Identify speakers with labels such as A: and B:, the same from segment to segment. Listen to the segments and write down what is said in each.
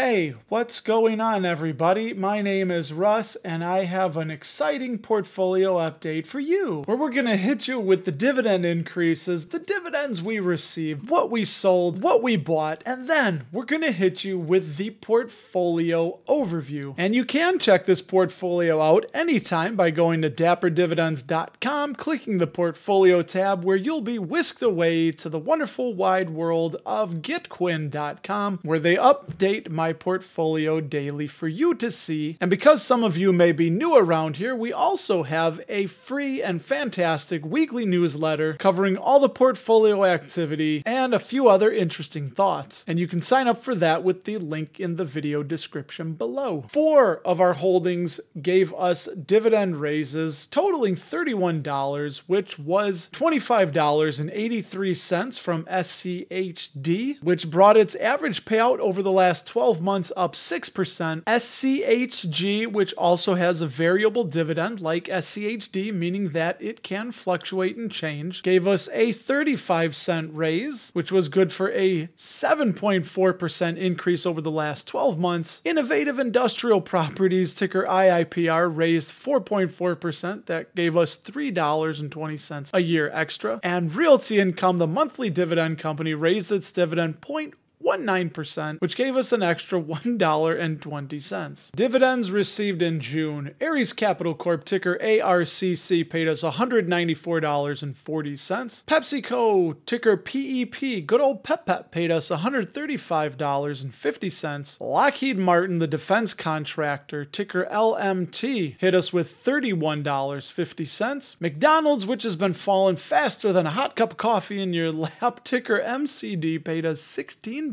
A: Hey, what's going on, everybody? My name is Russ, and I have an exciting portfolio update for you where we're going to hit you with the dividend increases, the dividends we received, what we sold, what we bought, and then we're going to hit you with the portfolio overview. And you can check this portfolio out anytime by going to dapperdividends.com, clicking the portfolio tab, where you'll be whisked away to the wonderful wide world of gitquin.com, where they update my my portfolio daily for you to see. And because some of you may be new around here, we also have a free and fantastic weekly newsletter covering all the portfolio activity and a few other interesting thoughts. And you can sign up for that with the link in the video description below. Four of our holdings gave us dividend raises totaling $31, which was $25.83 from SCHD, which brought its average payout over the last 12 12 months up 6%. SCHG, which also has a variable dividend like SCHD, meaning that it can fluctuate and change, gave us a 35 cent raise, which was good for a 7.4% increase over the last 12 months. Innovative Industrial Properties, ticker IIPR, raised 4.4%. That gave us $3.20 a year extra. And Realty Income, the monthly dividend company, raised its dividend point. 0.19%, which gave us an extra $1.20. Dividends received in June. Ares Capital Corp ticker ARCC paid us $194.40. PepsiCo ticker PEP, good old Pep Pep paid us $135.50. Lockheed Martin, the defense contractor, ticker LMT, hit us with $31.50. McDonald's, which has been falling faster than a hot cup of coffee in your lap, ticker MCD paid us $16.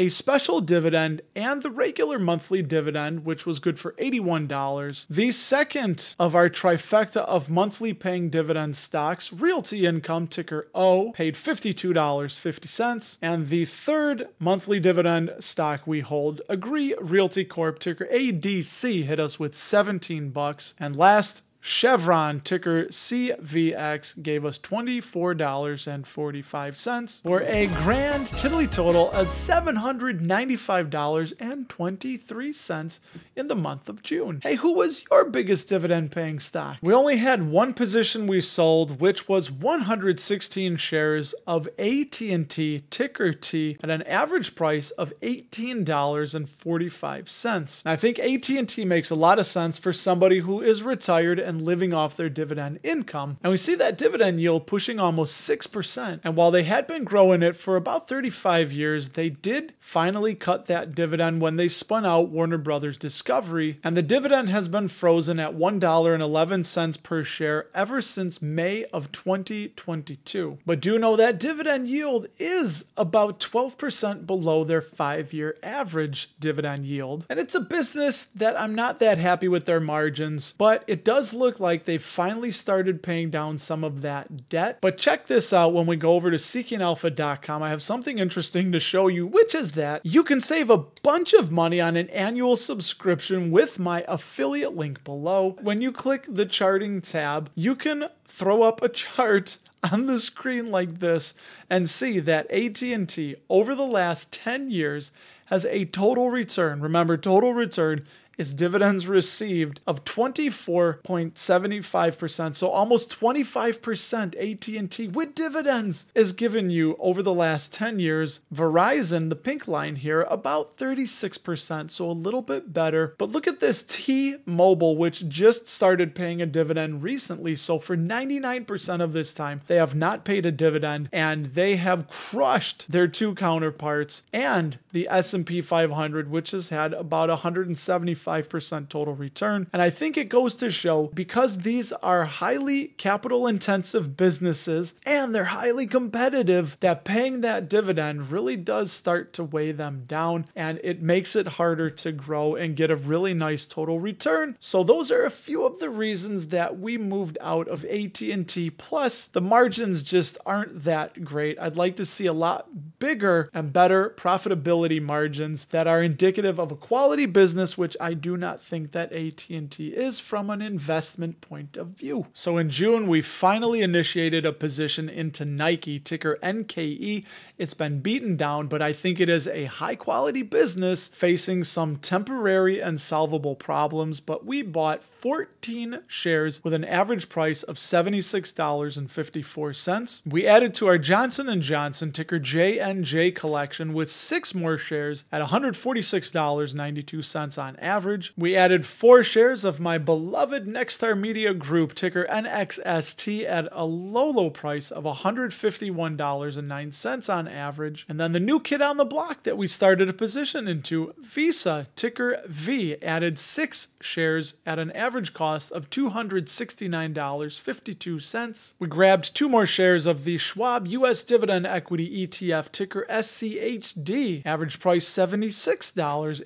A: a special dividend and the regular monthly dividend, which was good for $81. The second of our trifecta of monthly paying dividend stocks, Realty Income, ticker O, paid $52.50. And the third monthly dividend stock we hold, Agree Realty Corp, ticker ADC, hit us with 17 bucks. And last, Chevron, ticker CVX, gave us $24.45 for a grand tiddly total of $795.23 in the month of June. Hey, who was your biggest dividend paying stock? We only had one position we sold, which was 116 shares of AT&T, ticker T, at an average price of $18.45. I think AT&T makes a lot of sense for somebody who is retired and living off their dividend income. And we see that dividend yield pushing almost 6%. And while they had been growing it for about 35 years, they did finally cut that dividend when they spun out Warner Brothers Discovery. And the dividend has been frozen at $1.11 per share ever since May of 2022. But do know that dividend yield is about 12% below their five year average dividend yield. And it's a business that I'm not that happy with their margins, but it does look like they've finally started paying down some of that debt. But check this out when we go over to seekingalpha.com. I have something interesting to show you, which is that you can save a bunch of money on an annual subscription with my affiliate link below. When you click the charting tab, you can throw up a chart on the screen like this and see that AT&T over the last 10 years has a total return. Remember, total return is dividends received of 24.75%. So almost 25% AT&T with dividends is giving you over the last 10 years. Verizon, the pink line here, about 36%, so a little bit better. But look at this T-Mobile, which just started paying a dividend recently. So for 99% of this time, they have not paid a dividend and they have crushed their two counterparts and the S&P 500, which has had about 175 5% total return. And I think it goes to show because these are highly capital intensive businesses and they're highly competitive, that paying that dividend really does start to weigh them down and it makes it harder to grow and get a really nice total return. So those are a few of the reasons that we moved out of AT&T plus the margins just aren't that great. I'd like to see a lot bigger and better profitability margins that are indicative of a quality business which I I do not think that AT&T is from an investment point of view. So in June, we finally initiated a position into Nike, ticker NKE. It's been beaten down, but I think it is a high quality business facing some temporary and solvable problems, but we bought 14 shares with an average price of $76.54. We added to our Johnson & Johnson ticker JNJ collection with six more shares at $146.92 on average average. We added four shares of my beloved Nextar Media Group, ticker NXST, at a low, low price of $151.09 on average. And then the new kid on the block that we started a position into, Visa, ticker V, added six shares at an average cost of $269.52. We grabbed two more shares of the Schwab U.S. Dividend Equity ETF, ticker SCHD, average price $76.88.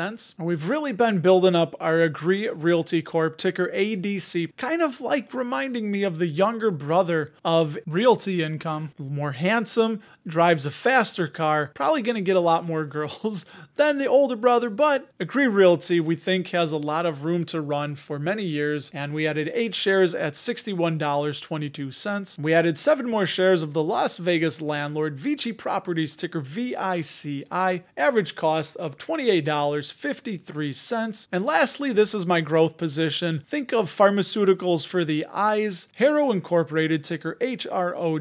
A: And we've really really been building up our Agree Realty Corp, ticker ADC, kind of like reminding me of the younger brother of Realty Income. More handsome, drives a faster car, probably going to get a lot more girls than the older brother, but Agree Realty we think has a lot of room to run for many years, and we added 8 shares at $61.22. We added 7 more shares of the Las Vegas landlord Vici Properties, ticker VICI, average cost of $28.53. And lastly, this is my growth position. Think of pharmaceuticals for the eyes, Harrow Incorporated, ticker HROW,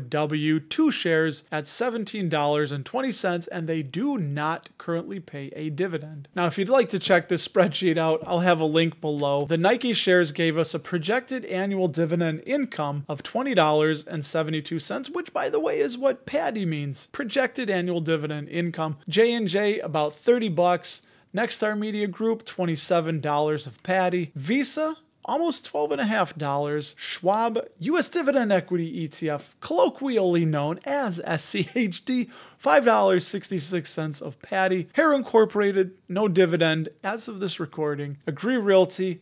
A: 2 shares at 7 $17.20, and they do not currently pay a dividend. Now, if you'd like to check this spreadsheet out, I'll have a link below. The Nike shares gave us a projected annual dividend income of $20.72, which, by the way, is what Patty means. Projected annual dividend income. J&J, about 30 bucks. Nextar Media Group, $27 of Patty. Visa, almost $12.5 Schwab U.S. Dividend Equity ETF, colloquially known as SCHD, $5.66 of Patty, Hair Incorporated, no dividend as of this recording, Agree Realty,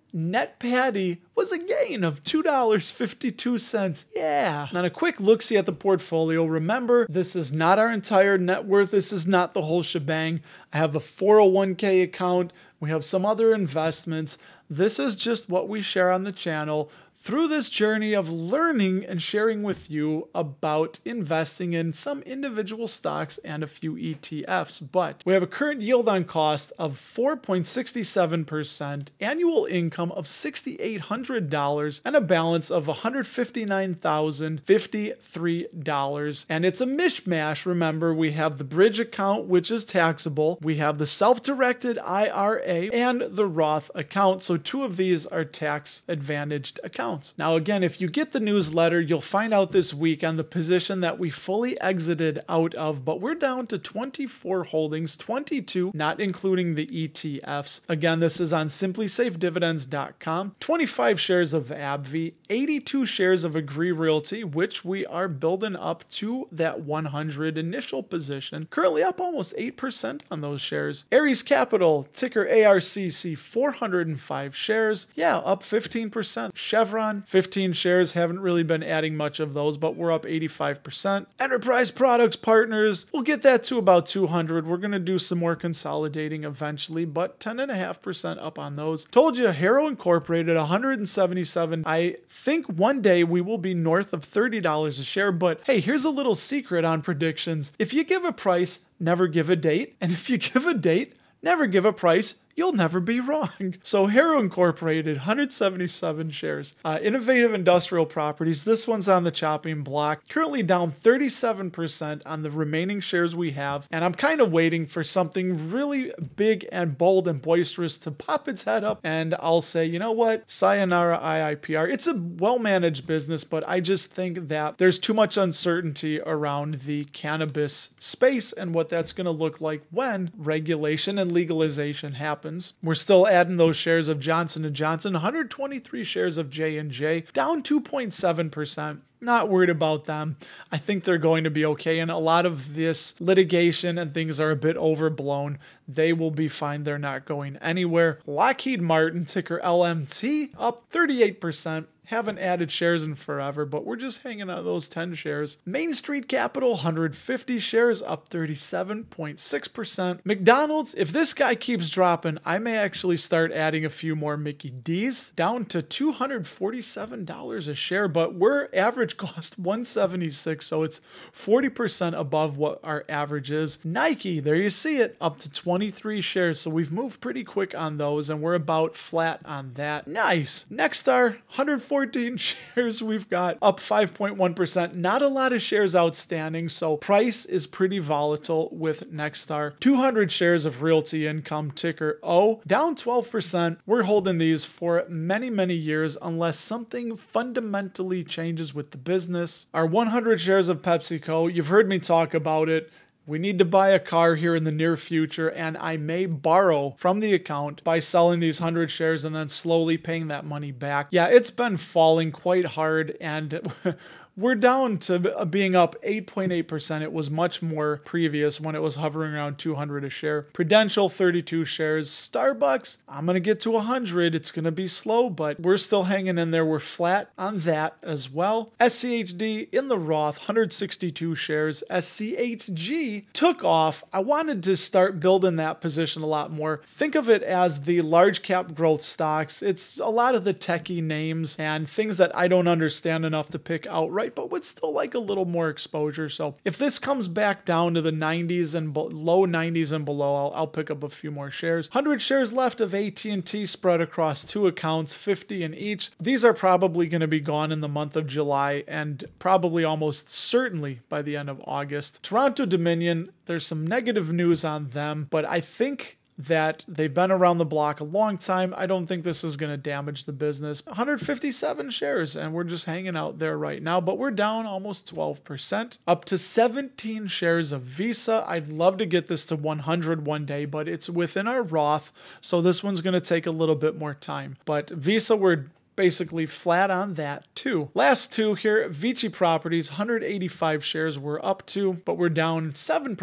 A: net patty was a gain of $2.52. Yeah. Then a quick look see at the portfolio. Remember, this is not our entire net worth. This is not the whole shebang. I have a 401k account. We have some other investments. This is just what we share on the channel through this journey of learning and sharing with you about investing in some individual stocks and a few ETFs. But we have a current yield on cost of 4.67%, annual income of $6,800, and a balance of $159,053. And it's a mishmash. Remember, we have the bridge account, which is taxable, we have the self directed IRA, and the Roth account. So, two of these are tax advantaged accounts accounts. Now, again, if you get the newsletter, you'll find out this week on the position that we fully exited out of, but we're down to 24 holdings, 22, not including the ETFs. Again, this is on simplysafedividends.com. 25 shares of ABV, 82 shares of Agree Realty, which we are building up to that 100 initial position, currently up almost 8% on those shares. Ares Capital, ticker ARCC, 405 shares. Yeah, up 15%. Chevron, 15 shares haven't really been adding much of those, but we're up 85%. Enterprise Products Partners, we'll get that to about 200. We're going to do some more consolidating eventually, but 10.5% up on those. Told you, Harrow Incorporated, 177. I think one day we will be north of $30 a share, but hey, here's a little secret on predictions. If you give a price, never give a date. And if you give a date, never give a price, you'll never be wrong. So Harrow Incorporated, 177 shares. Uh, innovative industrial properties. This one's on the chopping block. Currently down 37% on the remaining shares we have. And I'm kind of waiting for something really big and bold and boisterous to pop its head up. And I'll say, you know what? Sayonara IIPR. It's a well-managed business, but I just think that there's too much uncertainty around the cannabis space and what that's going to look like when regulation and legalization happens happens. We're still adding those shares of Johnson & Johnson, 123 shares of J&J, down 2.7% not worried about them. I think they're going to be okay. And a lot of this litigation and things are a bit overblown. They will be fine. They're not going anywhere. Lockheed Martin, ticker LMT, up 38%. Haven't added shares in forever, but we're just hanging on those 10 shares. Main Street Capital, 150 shares, up 37.6%. McDonald's, if this guy keeps dropping, I may actually start adding a few more Mickey D's, down to $247 a share, but we're average cost 176, so it's 40% above what our average is. Nike, there you see it, up to 23 shares, so we've moved pretty quick on those, and we're about flat on that. Nice. Next are 140 14 shares we've got, up 5.1%. Not a lot of shares outstanding, so price is pretty volatile with Nextstar. 200 shares of Realty Income, ticker O, down 12%. We're holding these for many, many years unless something fundamentally changes with the business. Our 100 shares of PepsiCo, you've heard me talk about it. We need to buy a car here in the near future, and I may borrow from the account by selling these 100 shares and then slowly paying that money back. Yeah, it's been falling quite hard, and We're down to being up 8.8%. It was much more previous when it was hovering around 200 a share. Prudential, 32 shares. Starbucks, I'm going to get to 100. It's going to be slow, but we're still hanging in there. We're flat on that as well. SCHD in the Roth, 162 shares. SCHG took off. I wanted to start building that position a lot more. Think of it as the large cap growth stocks. It's a lot of the techie names and things that I don't understand enough to pick outright right? But would still like a little more exposure. So if this comes back down to the 90s and low 90s and below, I'll, I'll pick up a few more shares. 100 shares left of AT&T spread across two accounts, 50 in each. These are probably going to be gone in the month of July and probably almost certainly by the end of August. Toronto Dominion, there's some negative news on them, but I think that they've been around the block a long time. I don't think this is going to damage the business. 157 shares, and we're just hanging out there right now, but we're down almost 12%, up to 17 shares of Visa. I'd love to get this to 100 one day, but it's within our Roth, so this one's going to take a little bit more time. But Visa, we're basically flat on that too. Last two here, Vici Properties, 185 shares we're up to, but we're down 7%.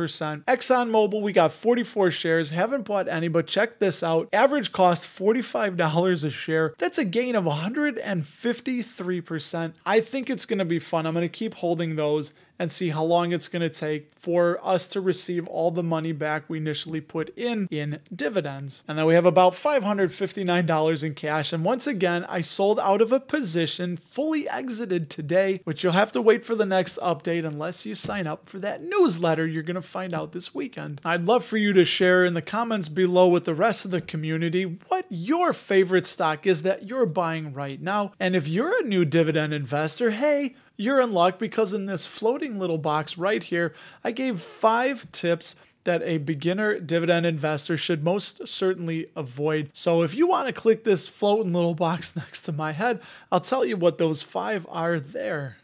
A: ExxonMobil, we got 44 shares, haven't bought any, but check this out. Average cost $45 a share. That's a gain of 153%. I think it's going to be fun. I'm going to keep holding those and see how long it's going to take for us to receive all the money back we initially put in in dividends. And then we have about $559 in cash. And once again, I sold out of a position fully exited today, which you'll have to wait for the next update unless you sign up for that newsletter you're going to find out this weekend. I'd love for you to share in the comments below with the rest of the community what your favorite stock is that you're buying right now. And if you're a new dividend investor, hey, you're in luck because in this floating little box right here, I gave five tips that a beginner dividend investor should most certainly avoid. So if you want to click this floating little box next to my head, I'll tell you what those five are there.